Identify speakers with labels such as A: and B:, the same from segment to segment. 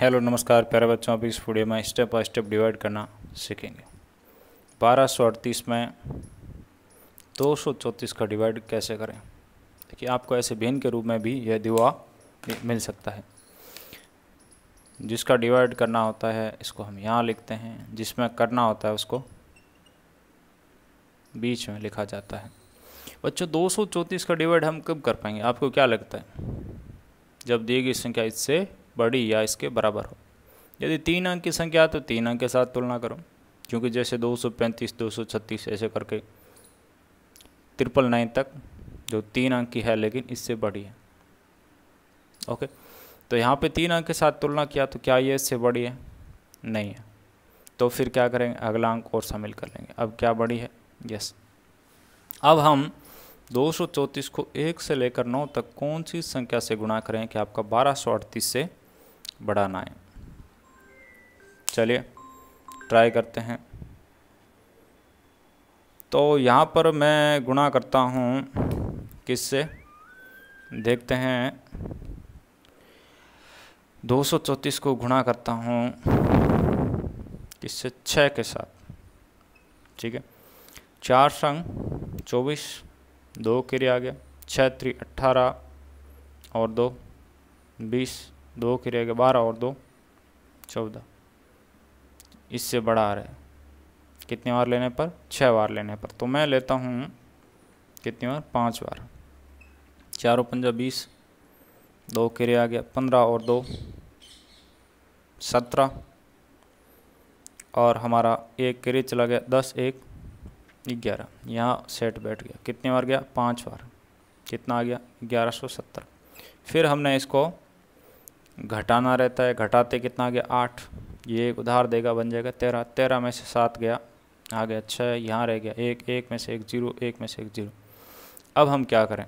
A: hello नमस्कार प्यारे बच्चों आप इस वीडियो में स्टेप बाय स्टेप डिवाइड करना सीखेंगे बारह सौ अड़तीस में दो सौ चौंतीस का डिवाइड कैसे करें देखिए आपको ऐसे बहन के रूप में भी यह दिवा मिल सकता है जिसका डिवाइड करना होता है इसको हम यहाँ लिखते हैं जिसमें करना होता है उसको बीच में लिखा जाता है बच्चों दो सौ चौंतीस का डिवाइड हम कब कर पाएंगे आपको क्या लगता है जब दी गई संख्या इससे बड़ी या इसके बराबर हो यदि तीन अंक की संख्या तो तीन अंक के साथ तुलना करो क्योंकि जैसे 235, 236 ऐसे करके ट्रिपल नाइन तक जो तीन अंक की है लेकिन इससे बड़ी है ओके तो यहाँ पे तीन अंक के साथ तुलना किया तो क्या ये इससे बड़ी है नहीं है तो फिर क्या करेंगे अगला अंक और शामिल कर लेंगे अब क्या बड़ी है यस अब हम दो को एक से लेकर नौ तक कौन सी संख्या से गुणा करें कि आपका बारह से बढ़ाना है चलिए ट्राई करते हैं तो यहाँ पर मैं गुणा करता हूँ किससे देखते हैं दो को गुणा करता हूँ किससे छः के साथ ठीक है चार संग चौबीस दो के लिए आ गया छः त्री अट्ठारह और दो बीस दो के रह गए बारह और दो चौदह इससे बड़ा आ रहा है कितने बार लेने पर छः बार लेने पर तो मैं लेता हूँ कितनी बार पाँच बार चारों पंजा बीस दो किरे आ गया पंद्रह और दो सत्रह और हमारा एक किरे चला गया दस एक ग्यारह यहाँ सेट बैठ गया कितनी बार गया पाँच बार कितना आ गया ग्यारह सौ सत्तर फिर हमने इसको घटाना रहता है घटाते कितना गया आठ ये एक उधार देगा बन जाएगा तेरह तेरह में से सात गया आ गया छः यहाँ रह गया एक एक में से एक जीरो एक में से एक जीरो अब हम क्या करें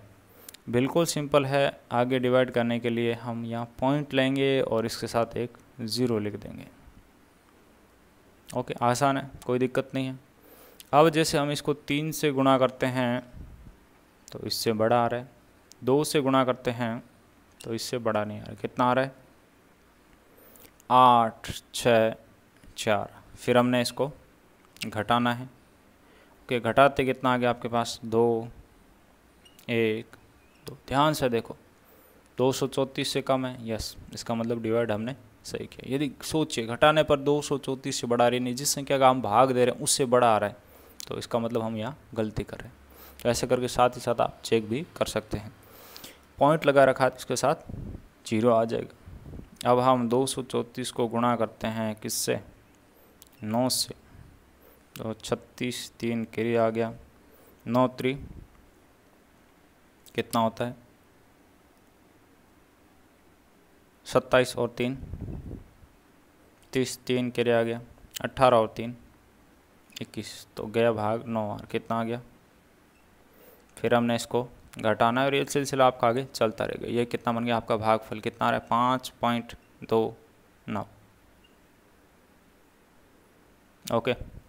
A: बिल्कुल सिंपल है आगे डिवाइड करने के लिए हम यहाँ पॉइंट लेंगे और इसके साथ एक ज़ीरो लिख देंगे ओके आसान है कोई दिक्कत नहीं है अब जैसे हम इसको तीन से गुणा करते हैं तो इससे बड़ा आ रहा है दो से गुणा करते हैं तो इससे बड़ा नहीं आ रहा कितना आ रहा है आठ छ चार फिर हमने इसको घटाना है ओके घटाते कितना आ गया आपके पास दो एक दो ध्यान से देखो दो सौ चौंतीस से कम है यस इसका मतलब डिवाइड हमने सही किया यदि सोचिए घटाने पर दो सौ चौंतीस से बड़ा रही नहीं जिस संख्या का हम भाग दे रहे हैं उससे बड़ा आ रहा है तो इसका मतलब हम यहाँ गलती कर रहे हैं तो ऐसे करके साथ ही साथ आप चेक भी कर सकते हैं पॉइंट लगा रखा है इसके साथ जीरो आ जाएगा अब हम दो सौ चौंतीस को गुणा करते हैं किससे नौ से तो छत्तीस तीन के आ गया नौ त्री कितना होता है सत्ताईस और तीन तीस तीन के आ गया अट्ठारह और तीन इक्कीस तो गया भाग नौ और कितना आ गया फिर हमने इसको घटाना है और ये सिलसिला आपका आगे चलता रहेगा ये कितना बन गया आपका भागफल कितना आ रहा है पाँच पॉइंट दो नौ ओके